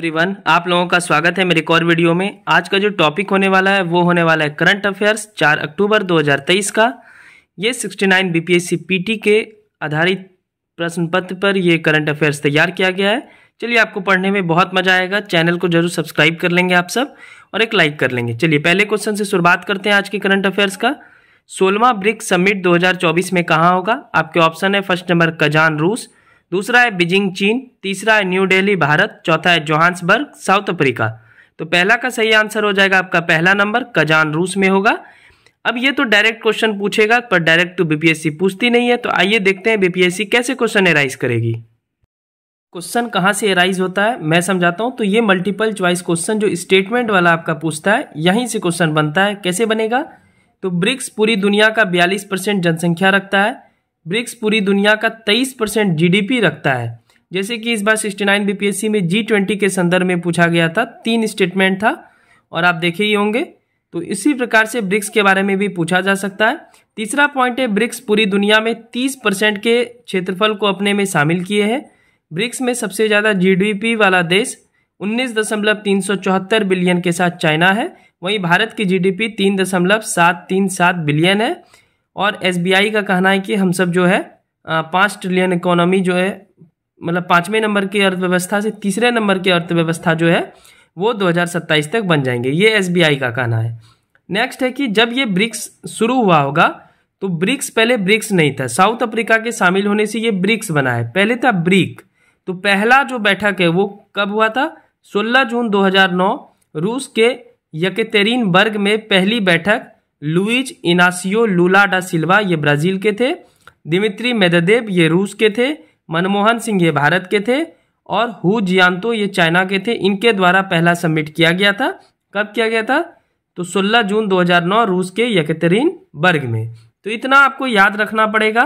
everyone आप लोगों का स्वागत है मेरे और वीडियो में आज का जो टॉपिक होने वाला है वो होने वाला है करंट अफेयर्स 4 अक्टूबर 2023 का ये 69 बीपीएससी पीटी के आधारित प्रश्न पत्र पर ये करंट अफेयर्स तैयार किया गया है चलिए आपको पढ़ने में बहुत मजा आएगा चैनल को जरूर सब्सक्राइब कर लेंगे आप सब और एक लाइक कर लेंगे चलिए पहले क्वेश्चन से शुरुआत करते हैं आज के करंट अफेयर्स का सोलवा ब्रिक्स समिट दो में कहाँ होगा आपके ऑप्शन है फर्स्ट नंबर कजान रूस दूसरा है बीजिंग चीन तीसरा है न्यू डेली भारत चौथा है जोहान्सबर्ग साउथ अफ्रीका तो पहला का सही आंसर हो जाएगा आपका पहला नंबर कजान रूस में होगा अब ये तो डायरेक्ट क्वेश्चन पूछेगा पर डायरेक्ट तो बीपीएससी पूछती नहीं है तो आइए देखते हैं बीपीएससी कैसे क्वेश्चन एराइज करेगी क्वेश्चन कहाँ से एराइज होता है मैं समझाता हूँ तो ये मल्टीपल च्वाइस क्वेश्चन जो स्टेटमेंट वाला आपका पूछता है यहीं से क्वेश्चन बनता है कैसे बनेगा तो ब्रिक्स पूरी दुनिया का बयालीस परसेंट जनसंख्या रखता है ब्रिक्स पूरी दुनिया का 23 परसेंट जी रखता है जैसे कि इस बार 69 बीपीएससी में जी ट्वेंटी के संदर्भ में पूछा गया था तीन स्टेटमेंट था और आप देखे ही होंगे तो इसी प्रकार से ब्रिक्स के बारे में भी पूछा जा सकता है तीसरा पॉइंट है ब्रिक्स पूरी दुनिया में 30 परसेंट के क्षेत्रफल को अपने में शामिल किए हैं ब्रिक्स में सबसे ज़्यादा जी वाला देश उन्नीस दशमलव तीन सौ चौहत्तर बिलियन के साथ चाइना है वहीं भारत की जी तीन दशमलव सात तीन सात बिलियन है और एस का कहना है कि हम सब जो है पाँच ट्रिलियन इकोनॉमी जो है मतलब पाँचवें नंबर की अर्थव्यवस्था से तीसरे नंबर की अर्थव्यवस्था जो है वो 2027 तक बन जाएंगे ये एस का कहना है नेक्स्ट है कि जब ये ब्रिक्स शुरू हुआ होगा तो ब्रिक्स पहले ब्रिक्स नहीं था साउथ अफ्रीका के शामिल होने से ये ब्रिक्स बना है पहले था ब्रिक तो पहला जो बैठक है वो कब हुआ था 16 जून 2009 रूस के यकेतेरिन बर्ग में पहली बैठक लुइज इनासियो लूला डा सिल्वा ये ब्राज़ील के थे दिमित्री मेददेव ये रूस के थे मनमोहन सिंह ये भारत के थे और हु जियांतो ये चाइना के थे इनके द्वारा पहला सबमिट किया गया था कब किया गया था तो 16 जून 2009 रूस के यकतरीन बर्ग में तो इतना आपको याद रखना पड़ेगा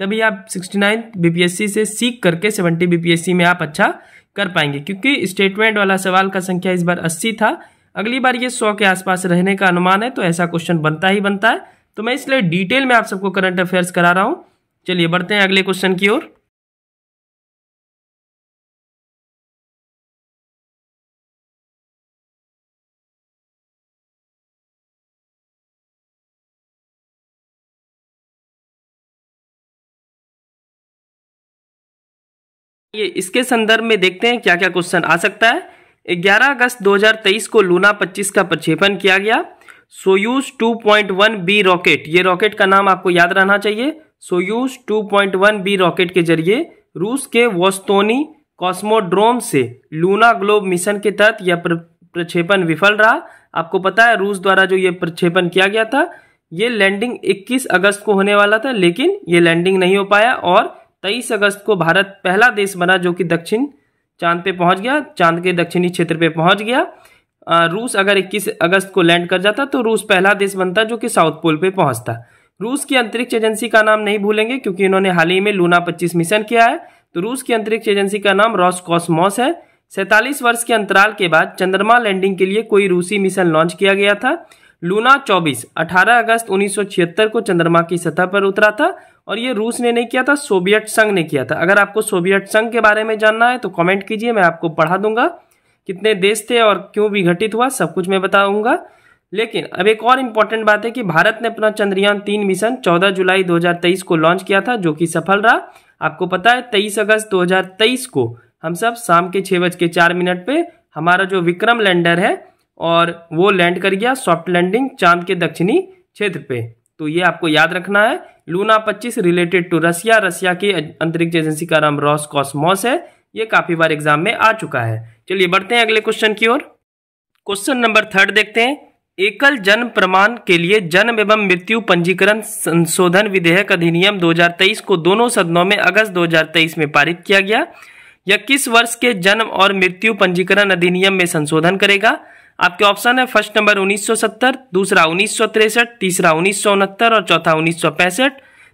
तभी आप 69 बीपीएससी से सीख करके 70 बीपीएससी में आप अच्छा कर पाएंगे क्योंकि स्टेटमेंट वाला सवाल का संख्या इस बार 80 था अगली बार ये सौ के आसपास रहने का अनुमान है तो ऐसा क्वेश्चन बनता ही बनता है तो मैं इसलिए डिटेल में आप सबको करंट अफेयर्स करा रहा हूँ चलिए बढ़ते हैं अगले क्वेश्चन की ओर ये इसके संदर्भ में देखते हैं क्या क्या क्वेश्चन आ सकता है 11 अगस्त 2023 को लूना 25 का प्रक्षेपण किया गया सोयूज 2.1 बी रॉकेट ये रॉकेट का नाम आपको याद रहना चाहिए सोयूज 2.1 बी रॉकेट के जरिए रूस के वोस्तोनी कॉस्मोड्रोम से लूना ग्लोब मिशन के तहत यह प्रक्षेपण विफल रहा आपको पता है रूस द्वारा जो ये प्रक्षेपण किया गया था ये लैंडिंग 21 अगस्त को होने वाला था लेकिन ये लैंडिंग नहीं हो पाया और 23 अगस्त को भारत पहला देश बना जो कि दक्षिण चांद पे पहुंच गया चांद के दक्षिणी क्षेत्र पे पहुंच गया रूस अगर 21 अगस्त को लैंड कर जाता तो रूस पहला देश बनता जो कि साउथ पोल पे पहुंचता रूस की अंतरिक्ष एजेंसी का नाम नहीं भूलेंगे क्योंकि इन्होंने हाल ही में लूना 25 मिशन किया है तो रूस की अंतरिक्ष एजेंसी का नाम रॉस कॉस्मॉस है सैतालीस वर्ष के अंतराल के बाद चंद्रमा लैंडिंग के लिए कोई रूसी मिशन लॉन्च किया गया था लूना चौबीस अठारह अगस्त उन्नीस को चंद्रमा की सतह पर उतरा था और ये रूस ने नहीं किया था सोवियत संघ ने किया था अगर आपको सोवियत संघ के बारे में जानना है तो कमेंट कीजिए मैं आपको पढ़ा दूंगा कितने देश थे और क्यों विघटित हुआ सब कुछ मैं बताऊंगा लेकिन अब एक और इम्पॉर्टेंट बात है कि भारत ने अपना चंद्रयान तीन मिशन 14 जुलाई 2023 को लॉन्च किया था जो कि सफल रहा आपको पता है तेईस अगस्त दो को हम सब शाम के छः बज के चार मिनट पे हमारा जो विक्रम लैंडर है और वो लैंड कर गया सॉफ्ट लैंडिंग चांद के दक्षिणी क्षेत्र पे तो ये आपको याद रखना है Luna 25 related to Russia Russia की अं-, अंतरिक्ष एजेंसी का नाम रॉस कॉस्मॉस है ये काफी बार एग्जाम में आ चुका है चलिए बढ़ते हैं अगले क्वेश्चन की ओर क्वेश्चन नंबर थर्ड देखते हैं एकल जन्म प्रमाण के लिए जन्म एवं मृत्यु पंजीकरण संशोधन विधेयक अधिनियम 2023 को दोनों सदनों में अगस्त 2023 में पारित किया गया यह किस वर्ष के जन्म और मृत्यु पंजीकरण अधिनियम में संशोधन करेगा आपके ऑप्शन है फर्स्ट नंबर 1970 दूसरा उन्नीस तीसरा उन्नीस और चौथा उन्नीस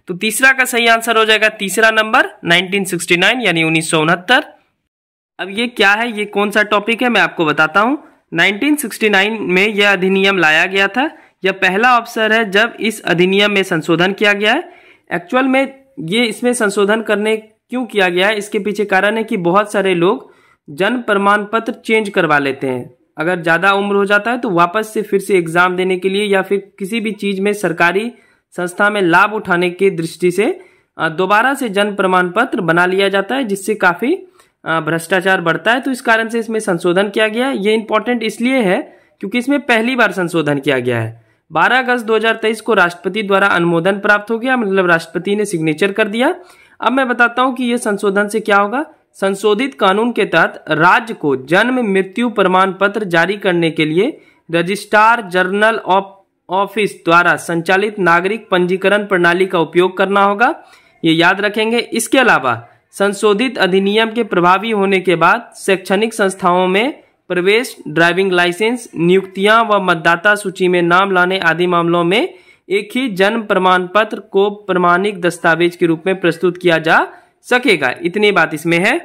तो तीसरा का सही आंसर हो जाएगा तीसरा नंबर 1969 यानी उन्नीस अब ये क्या है ये कौन सा टॉपिक है मैं आपको बताता हूँ 1969 में यह अधिनियम लाया गया था यह पहला अवसर है जब इस अधिनियम में संशोधन किया गया है एक्चुअल में ये इसमें संशोधन करने क्यों किया गया है इसके पीछे कारण है कि बहुत सारे लोग जन्म प्रमाण पत्र चेंज करवा लेते हैं अगर ज़्यादा उम्र हो जाता है तो वापस से फिर से एग्ज़ाम देने के लिए या फिर किसी भी चीज़ में सरकारी संस्था में लाभ उठाने की दृष्टि से दोबारा से जन्म प्रमाण पत्र बना लिया जाता है जिससे काफ़ी भ्रष्टाचार बढ़ता है तो इस कारण से इसमें संशोधन किया गया है ये इंपॉर्टेंट इसलिए है क्योंकि इसमें पहली बार संशोधन किया गया है 12 अगस्त 2023 को राष्ट्रपति द्वारा अनुमोदन प्राप्त हो गया मतलब राष्ट्रपति ने सिग्नेचर कर दिया अब मैं बताता हूँ कि ये संशोधन से क्या होगा संशोधित कानून के तहत राज्य को जन्म मृत्यु प्रमाण पत्र जारी करने के लिए रजिस्ट्रार जर्नल ऑफ ऑफिस द्वारा संचालित नागरिक पंजीकरण प्रणाली का उपयोग करना होगा ये याद रखेंगे इसके अलावा संशोधित अधिनियम के प्रभावी होने के बाद शैक्षणिक संस्थाओं में प्रवेश ड्राइविंग लाइसेंस नियुक्तियां व मतदाता सूची में नाम लाने आदि मामलों में एक ही जन्म प्रमाण पत्र को प्रमाणिक दस्तावेज के रूप में प्रस्तुत किया जा सकेगा इतनी बात इसमें है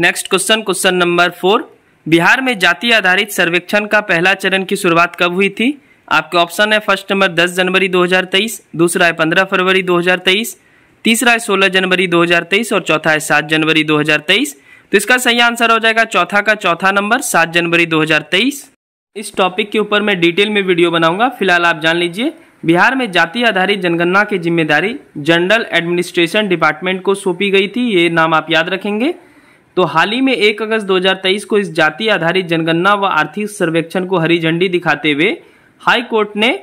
next question question number four Bihar में जाति आधारित सर्वेक्षण का पहला चरण की शुरुआत कब हुई थी आपके ऑप्शन है फर्स्ट नंबर 10 जनवरी 2023 दूसरा है 15 फरवरी 2023 तीसरा है 16 जनवरी 2023 और चौथा है 7 जनवरी 2023 तो इसका सही आंसर हो जाएगा चौथा का चौथा नंबर 7 जनवरी 2023 इस टॉपिक के ऊपर मैं डिटेल में वीडियो बनाऊंगा फिलहाल आप जान लीजिए बिहार में जाति आधारित जनगणना की जिम्मेदारी जनरल एडमिनिस्ट्रेशन डिपार्टमेंट को सौंपी गई थी ये नाम आप याद रखेंगे तो हाल ही में 1 अगस्त 2023 को इस जाति आधारित जनगणना व आर्थिक सर्वेक्षण को हरी झंडी दिखाते हुए हाई कोर्ट ने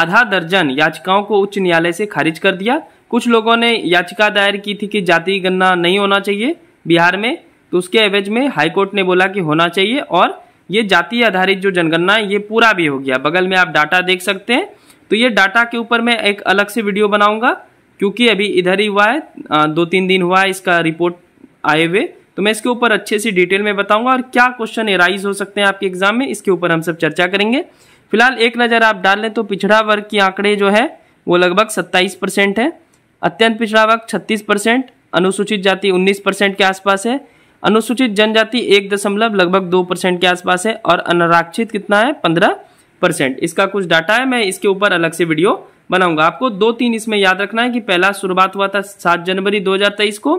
आधा दर्जन याचिकाओं को उच्च न्यायालय से खारिज कर दिया कुछ लोगों ने याचिका दायर की थी कि जाति गणना नहीं होना चाहिए बिहार में तो उसके एवज में हाईकोर्ट ने बोला कि होना चाहिए और ये जाति आधारित जो जनगणना है ये पूरा भी हो गया बगल में आप डाटा देख सकते हैं तो ये डाटा के ऊपर मैं एक अलग से वीडियो बनाऊंगा क्योंकि अभी इधर ही हुआ है दो तीन दिन हुआ है इसका रिपोर्ट आए हुए तो मैं इसके ऊपर अच्छे से डिटेल में बताऊंगा और क्या क्वेश्चन एराइज हो सकते हैं आपके एग्जाम में इसके ऊपर हम सब चर्चा करेंगे फिलहाल एक नज़र आप डाल लें तो पिछड़ा वर्ग के आंकड़े जो है वो लगभग सत्ताईस परसेंट है अत्यंत पिछड़ा वर्ग छत्तीस परसेंट अनुसूचित जाति उन्नीस परसेंट के आसपास है अनुसूचित जनजाति एक दशमलव लगभग दो परसेंट के आसपास है और अनारक्षित कितना है पंद्रह परसेंट इसका कुछ डाटा है मैं इसके ऊपर अलग से वीडियो बनाऊंगा आपको दो तीन इसमें याद रखना है कि पहला शुरुआत हुआ था सात जनवरी दो को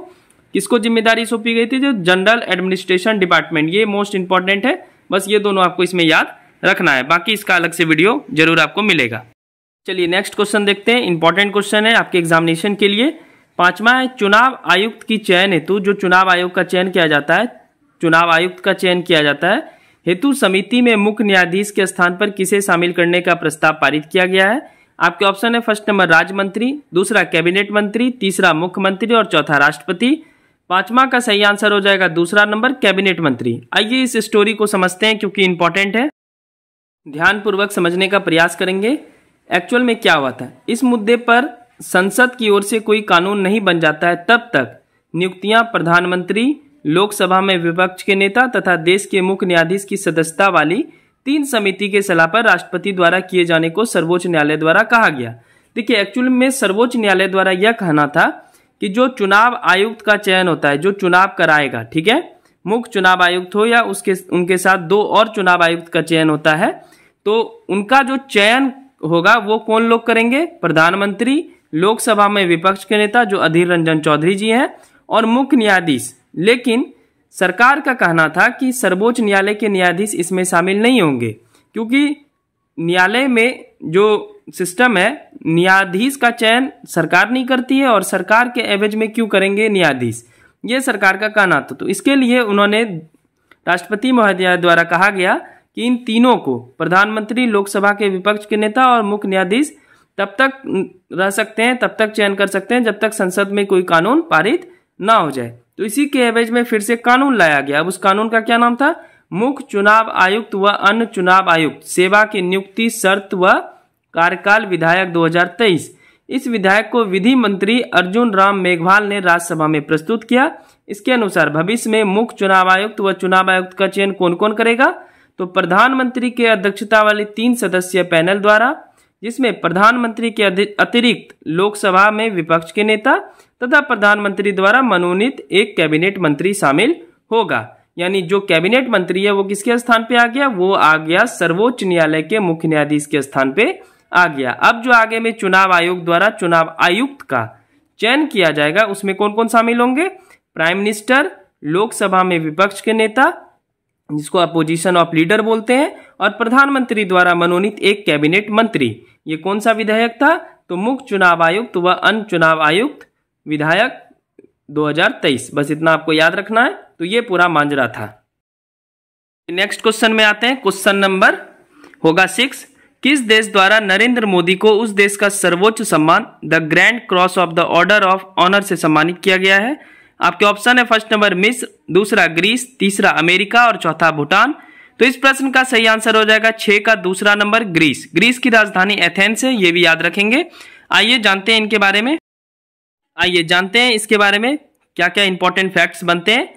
किसको जिम्मेदारी सौंपी गई थी जो जनरल एडमिनिस्ट्रेशन डिपार्टमेंट ये मोस्ट इंपॉर्टेंट है बस ये दोनों आपको इसमें याद रखना है बाकी इसका अलग से वीडियो जरूर आपको मिलेगा चलिए नेक्स्ट क्वेश्चन देखते हैं इंपॉर्टेंट क्वेश्चन है आपके एग्जामिनेशन के लिए पांचवा है चुनाव आयुक्त की चयन हेतु जो चुनाव आयोग का चयन किया जाता है चुनाव आयुक्त का चयन किया जाता है हेतु समिति में मुख्य न्यायाधीश के स्थान पर किसे शामिल करने का प्रस्ताव पारित किया गया है आपके ऑप्शन है फर्स्ट नंबर राज्य मंत्री दूसरा कैबिनेट मंत्री तीसरा मुख्यमंत्री और चौथा राष्ट्रपति पांचवा का सही आंसर हो जाएगा दूसरा नंबर कैबिनेट मंत्री आइए इस स्टोरी को समझते हैं क्योंकि इंपॉर्टेंट है ध्यानपूर्वक समझने का प्रयास करेंगे एक्चुअल में क्या हुआ था इस मुद्दे पर संसद की ओर से कोई कानून नहीं बन जाता है तब तक नियुक्तियां प्रधानमंत्री लोकसभा में विपक्ष के नेता तथा देश के मुख्य न्यायाधीश की सदस्यता वाली तीन समिति के सलाह पर राष्ट्रपति द्वारा किए जाने को सर्वोच्च न्यायालय द्वारा कहा गया देखिए एक्चुअल में सर्वोच्च न्यायालय द्वारा यह कहना था कि जो चुनाव आयुक्त का चयन होता है जो चुनाव कराएगा ठीक है मुख्य चुनाव आयुक्त हो या उसके उनके साथ दो और चुनाव आयुक्त का चयन होता है तो उनका जो चयन होगा वो कौन लोग करेंगे प्रधानमंत्री लोकसभा में विपक्ष के नेता जो अधीर रंजन चौधरी जी हैं और मुख्य न्यायाधीश लेकिन सरकार का कहना था कि सर्वोच्च न्यायालय के न्यायाधीश इसमें शामिल नहीं होंगे क्योंकि न्यायालय में जो सिस्टम है न्यायाधीश का चयन सरकार नहीं करती है और सरकार के एवज में क्यों करेंगे न्यायाधीश ये सरकार का कहना था तो इसके लिए उन्होंने राष्ट्रपति महोदय द्वारा कहा गया कि इन तीनों को प्रधानमंत्री लोकसभा के विपक्ष के नेता और मुख्य न्यायाधीश तब तक रह सकते हैं तब तक चयन कर सकते हैं जब तक संसद में कोई कानून पारित ना हो जाए तो इसी के एवज में फिर से कानून लाया गया अब उस कानून का क्या नाम था मुख्य चुनाव आयुक्त व अन्य चुनाव आयुक्त सेवा की नियुक्ति शर्त व कार्यकाल विधायक 2023 इस विधायक को विधि मंत्री अर्जुन राम मेघवाल ने राज्यसभा में प्रस्तुत किया इसके अनुसार भविष्य में मुख्य चुनाव आयुक्त व चुनाव आयुक्त का चयन कौन कौन करेगा तो प्रधानमंत्री के अध्यक्षता वाले तीन सदस्यीय पैनल द्वारा जिसमें प्रधानमंत्री के अतिरिक्त लोकसभा में विपक्ष के नेता तथा प्रधानमंत्री द्वारा मनोनीत एक कैबिनेट मंत्री शामिल होगा यानी जो कैबिनेट मंत्री है वो किसके स्थान पे आ गया वो आ गया सर्वोच्च न्यायालय के मुख्य न्यायाधीश के स्थान पे आ गया अब जो आगे में चुनाव आयोग द्वारा चुनाव आयुक्त का चयन किया जाएगा उसमें कौन कौन शामिल होंगे प्राइम मिनिस्टर लोकसभा में विपक्ष के नेता जिसको अपोजिशन ऑफ लीडर बोलते हैं और प्रधानमंत्री द्वारा मनोनीत एक कैबिनेट मंत्री ये कौन सा विधेयक था तो मुख्य चुनाव आयुक्त व अन्य चुनाव आयुक्त विधायक 2023 बस इतना आपको याद रखना है तो ये पूरा मांजरा था नेक्स्ट क्वेश्चन में आते हैं क्वेश्चन नंबर होगा सिक्स किस देश द्वारा नरेंद्र मोदी को उस देश का सर्वोच्च सम्मान the grand cross of the order of honour से सम्मानित किया गया है आपके ऑप्शन है फर्स्ट नंबर मिस्र दूसरा ग्रीस तीसरा अमेरिका और चौथा भूटान तो इस प्रश्न का सही आंसर हो जाएगा छः का दूसरा नंबर ग्रीस ग्रीस की राजधानी एथेंस है ये भी याद रखेंगे आइए जानते हैं इनके बारे में आइए जानते हैं इसके बारे में क्या क्या इंपॉर्टेंट फैक्ट्स बनते हैं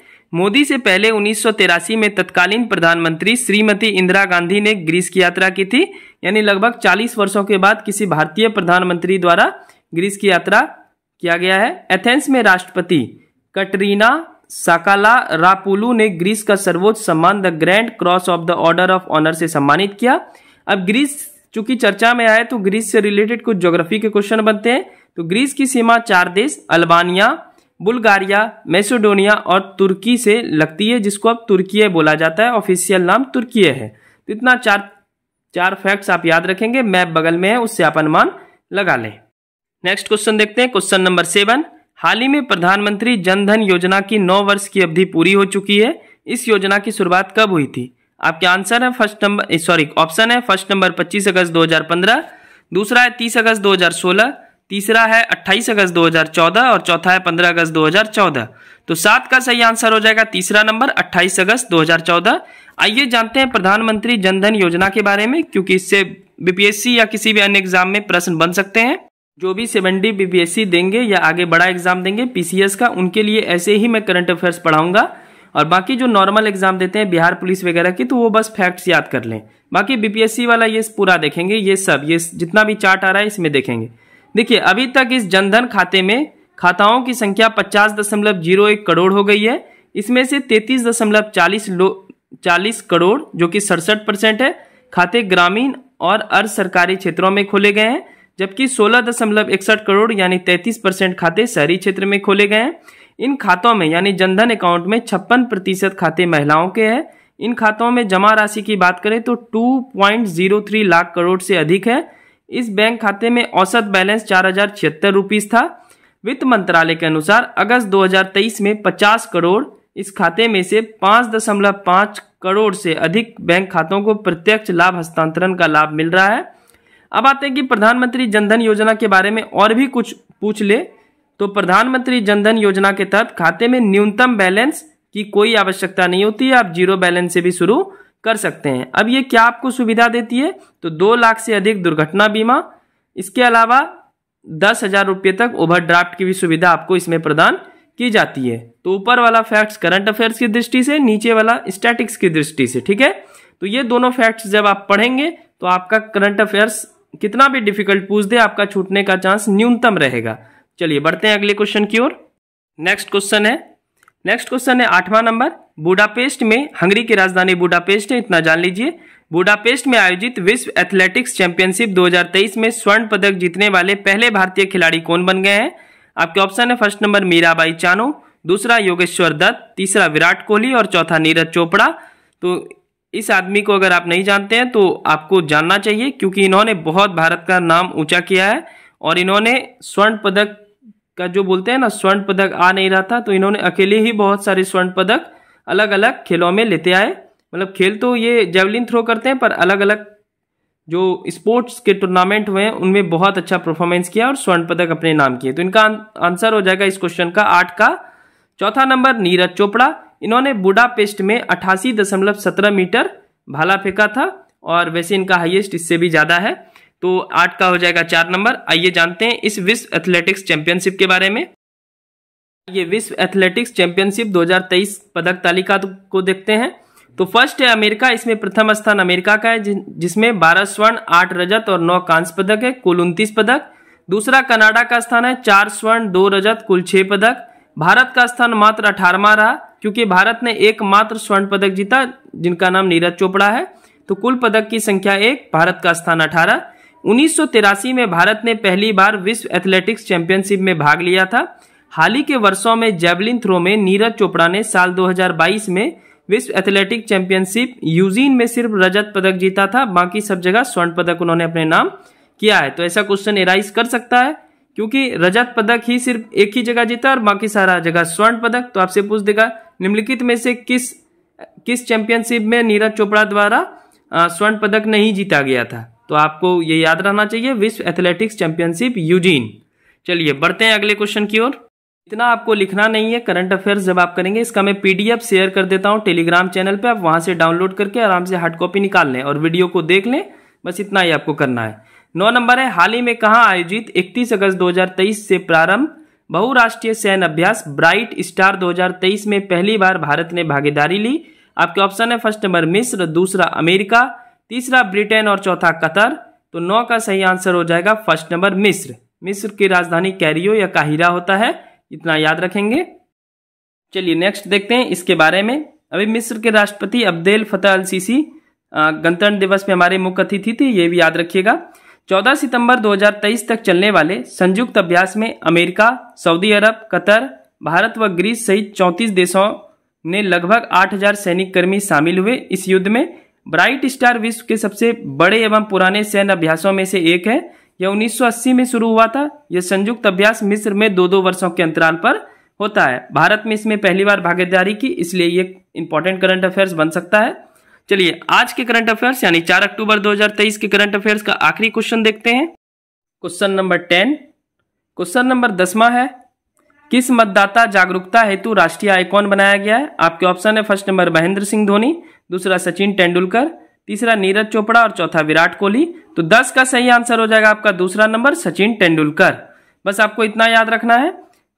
मोदी से पहले उन्नीस में तत्कालीन प्रधानमंत्री श्रीमती इंदिरा गांधी ने ग्रीस की यात्रा की थी यानी लगभग 40 वर्षों के बाद किसी भारतीय प्रधानमंत्री द्वारा ग्रीस की यात्रा किया गया है एथेंस में राष्ट्रपति कटरीना साकाला रापुलू ने ग्रीस का सर्वोच्च सम्मान the grand cross of the order of honour से सम्मानित किया अब ग्रीस चूंकि चर्चा में आए तो ग्रीस से रिलेटेड कुछ ज्योग्राफी के क्वेश्चन बनते हैं तो ग्रीस की सीमा चार देश अल्बानिया बुल्गारिया मैसोडोनिया और तुर्की से लगती है जिसको अब तुर्की बोला जाता है ऑफिशियल नाम तुर्की है तो इतना चार चार फैक्ट्स आप याद रखेंगे मैप बगल में है उससे आप अनुमान लगा लें नेक्स्ट क्वेश्चन देखते हैं क्वेश्चन नंबर सेवन हाल ही में प्रधानमंत्री जनधन योजना की नौ वर्ष की अवधि पूरी हो चुकी है इस योजना की शुरुआत कब हुई थी आपके आंसर है फर्स्ट नंबर सॉरी ऑप्शन है फर्स्ट नंबर पच्चीस अगस्त दो दूसरा है तीस अगस्त दो तीसरा है 28 अगस्त 2014 और चौथा है 15 अगस्त 2014 तो सात का सही आंसर हो जाएगा तीसरा नंबर 28 अगस्त 2014 आइए जानते हैं प्रधानमंत्री जनधन योजना के बारे में क्योंकि इससे बीपीएससी या किसी भी अन्य एग्जाम में प्रश्न बन सकते हैं जो भी सेवेंटी बीपीएससी देंगे या आगे बड़ा एग्जाम देंगे पीसीएस का उनके लिए ऐसे ही मैं करंट अफेयर्स पढ़ाऊंगा और बाकी जो नॉर्मल एग्जाम देते हैं बिहार पुलिस वगैरह की तो वो बस फैक्ट्स याद कर लें बाकी बीपीएससी वाला ये पूरा देखेंगे ये सब ये जितना भी चार्ट आ रहा है इसमें देखेंगे देखिए अभी तक इस जनधन खाते में खाताओं की संख्या पचास दशमलव जीरो एक करोड़ हो गई है इसमें से तैतीस दशमलव चालीस लो चालीस करोड़ जो कि सड़सठ परसेंट है खाते ग्रामीण और अर्ध सरकारी क्षेत्रों में खोले गए हैं जबकि सोलह दशमलव इकसठ करोड़ यानी तैतीस परसेंट खाते शहरी क्षेत्र में खोले गए हैं इन खातों में यानी जनधन अकाउंट में छप्पन प्रतिशत खाते महिलाओं के हैं इन खातों में जमा राशि की बात करें तो टू लाख करोड़ से अधिक है इस बैंक खाते में औसत बैलेंस चार हजार छिहत्तर रुपीज था वित्त मंत्रालय के अनुसार अगस्त 2023 में 50 करोड़ इस खाते में से 5.5 करोड़ से अधिक बैंक खातों को प्रत्यक्ष लाभ हस्तांतरण का लाभ मिल रहा है अब आते हैं कि प्रधानमंत्री जनधन योजना के बारे में और भी कुछ पूछ ले तो प्रधानमंत्री जनधन योजना के तहत खाते में न्यूनतम बैलेंस की कोई आवश्यकता नहीं होती आप जीरो बैलेंस से भी शुरू कर सकते हैं अब ये क्या आपको सुविधा देती है तो दो लाख से अधिक दुर्घटना बीमा इसके अलावा दस हज़ार रुपये तक ओवरड्राफ्ट की भी सुविधा आपको इसमें प्रदान की जाती है तो ऊपर वाला फैक्ट्स करंट अफेयर्स की दृष्टि से नीचे वाला स्टैटिक्स की दृष्टि से ठीक है तो ये दोनों फैक्ट्स जब आप पढ़ेंगे तो आपका करंट अफेयर्स कितना भी डिफिकल्ट पूछ दे आपका छूटने का चांस न्यूनतम रहेगा चलिए बढ़ते हैं अगले क्वेश्चन की ओर नेक्स्ट क्वेश्चन है नेक्स्ट क्वेश्चन है आठवां नंबर बुडापेस्ट में हंगरी की राजधानी बुडापेस्ट है इतना जान लीजिए बुडापेस्ट में आयोजित विश्व एथलेटिक्स चैंपियनशिप 2023 में स्वर्ण पदक जीतने वाले पहले भारतीय खिलाड़ी कौन बन गए हैं आपके ऑप्शन है फर्स्ट नंबर मीराबाई चानू दूसरा योगेश्वर दत्त तीसरा विराट कोहली और चौथा नीरज चोपड़ा तो इस आदमी को अगर आप नहीं जानते हैं तो आपको जानना चाहिए क्योंकि इन्होंने बहुत भारत का नाम ऊंचा किया है और इन्होंने स्वर्ण पदक का जो बोलते हैं ना स्वर्ण पदक आ नहीं रहा था तो इन्होंने अकेले ही बहुत सारे स्वर्ण पदक अलग अलग खेलों में लेते आए मतलब खेल तो ये जेवलिन थ्रो करते हैं पर अलग अलग जो स्पोर्ट्स के टूर्नामेंट हुए हैं उनमें बहुत अच्छा परफॉर्मेंस किया और स्वर्ण पदक अपने नाम किए तो इनका आंसर हो जाएगा इस क्वेश्चन का आठ का चौथा नंबर नीरज चोपड़ा इन्होंने बुडापेस्ट में अठासी दशमलव सत्रह मीटर भाला फेंका था और वैसे इनका हाइएस्ट इससे भी ज़्यादा है तो आठ का हो जाएगा चार नंबर आइए जानते हैं इस विश्व एथलेटिक्स चैंपियनशिप के बारे में ये विश्व एथलेटिक्स चैंपियनशिप 2023 पदक तालिका तो को देखते हैं तो फर्स्ट है अमेरिका इसमें प्रथम स्थान अमेरिका का है जिसमें बारह स्वर्ण आठ रजत और नौ कांस्य पदक है कुल उन्तीस पदक दूसरा कनाडा का स्थान है चार स्वर्ण दो रजत कुल छह पदक भारत का स्थान मात्र अठारहवा रहा क्योंकि भारत ने एकमात्र स्वर्ण पदक जीता जिनका नाम नीरज चोपड़ा है तो कुल पदक की संख्या एक भारत का स्थान अठारह उन्नीस में भारत ने पहली बार विश्व एथलेटिक्स चैंपियनशिप में भाग लिया था हाल ही के वर्षों में जेवलिन थ्रो में नीरज चोपड़ा ने साल 2022 में विश्व एथलेटिक चैंपियनशिप यूजीन में सिर्फ रजत पदक जीता था बाकी सब जगह स्वर्ण पदक उन्होंने अपने नाम किया है तो ऐसा क्वेश्चन एराइज कर सकता है क्योंकि रजत पदक ही सिर्फ एक ही जगह जीता और बाकी सारा जगह स्वर्ण पदक तो आपसे पूछ देगा निम्नलिखित में से किस किस चैंपियनशिप में नीरज चोपड़ा द्वारा स्वर्ण पदक नहीं जीता गया था तो आपको ये याद रहना चाहिए विश्व एथलेटिक्स चैंपियनशिप यूजीन चलिए बढ़ते हैं अगले क्वेश्चन की ओर इतना आपको लिखना नहीं है करंट अफेयर्स जब आप करेंगे इसका मैं पीडीएफ शेयर कर देता हूँ टेलीग्राम चैनल पे आप वहाँ से डाउनलोड करके आराम से हार्ड कॉपी निकाल लें और वीडियो को देख लें बस इतना ही आपको करना है नौ नंबर है हाल ही में कहा आयोजित 31 अगस्त 2023 से प्रारंभ बहुराष्ट्रीय सैन्य अभ्यास ब्राइट स्टार 2023 में पहली बार भारत ने भागीदारी ली आपके ऑप्शन है फर्स्ट नंबर मिस्र दूसरा अमेरिका तीसरा ब्रिटेन और चौथा कतर तो नौ का सही आंसर हो जाएगा फर्स्ट नंबर मिस्र मिस्र की राजधानी कैरियो या काहिरा होता है इतना याद रखेंगे चलिए नेक्स्ट देखते हैं इसके बारे में अभी मिस्र के राष्ट्रपति अब्देल फतेह अल सीसी गणतंत्र दिवस में हमारे मुख्य अतिथि थे ये भी याद रखिएगा 14 सितंबर 2023 तक चलने वाले संयुक्त अभ्यास में अमेरिका सऊदी अरब कतर भारत व ग्रीस सहित 34 देशों ने लगभग 8000 सैनिक कर्मी शामिल हुए इस युद्ध में ब्राइट स्टार विश्व के सबसे बड़े एवं पुराने सैन्य अभ्यासों में से एक है यह 1980 में शुरू हुआ था यह संयुक्त अभ्यास मिस्र में दो दो वर्षों के अंतराल पर होता है भारत में इसमें पहली बार भागीदारी की इसलिए ये इंपॉर्टेंट करंट अफेयर्स बन सकता है चलिए आज के करंट अफेयर्स यानी 4 अक्टूबर 2023 के करंट अफेयर्स का आखिरी क्वेश्चन देखते हैं question number ten question number दसवा है किस मतदाता जागरूकता हेतु राष्ट्रीय आइकॉन बनाया गया है आपके ऑप्शन है फर्स्ट नंबर महेंद्र सिंह धोनी दूसरा सचिन तेंदुलकर तीसरा नीरज चोपड़ा और चौथा विराट कोहली तो दस का सही आंसर हो जाएगा आपका दूसरा नंबर सचिन तेंदुलकर बस आपको इतना याद रखना है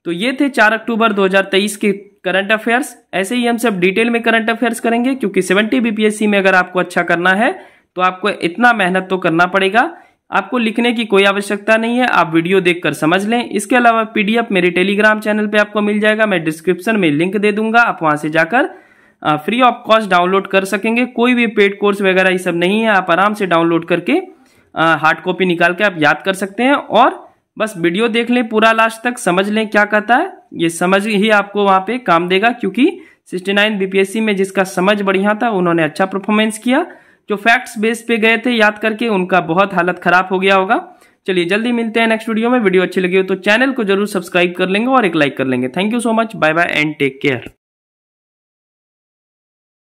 तो ये थे चार अक्टूबर 2023 के करंट अफेयर्स ऐसे ही हम सब डिटेल में करंट अफेयर्स करेंगे क्योंकि 70 बीपीएससी में अगर आपको अच्छा करना है तो आपको इतना मेहनत तो करना पड़ेगा आपको लिखने की कोई आवश्यकता नहीं है आप वीडियो देखकर समझ लें इसके अलावा पीडीएफ मेरे टेलीग्राम चैनल पे आपको मिल जाएगा मैं डिस्क्रिप्शन में लिंक दे दूंगा आप वहां से जाकर फ्री ऑफ कॉस्ट डाउनलोड कर सकेंगे कोई भी पेड कोर्स वगैरह ये सब नहीं है आप आराम से डाउनलोड करके हार्ड कॉपी निकाल के आप याद कर सकते हैं और बस वीडियो देख लें पूरा लास्ट तक समझ लें क्या कहता है ये समझ ही आपको वहाँ पे काम देगा क्योंकि 69 बीपीएससी में जिसका समझ बढ़िया था उन्होंने अच्छा परफॉर्मेंस किया जो फैक्ट्स बेस पे गए थे याद करके उनका बहुत हालत खराब हो गया होगा चलिए जल्दी मिलते हैं नेक्स्ट वीडियो में वीडियो अच्छी लगी हो तो चैनल को जरूर सब्सक्राइब कर लेंगे और एक लाइक कर लेंगे thank you so much bye bye and take care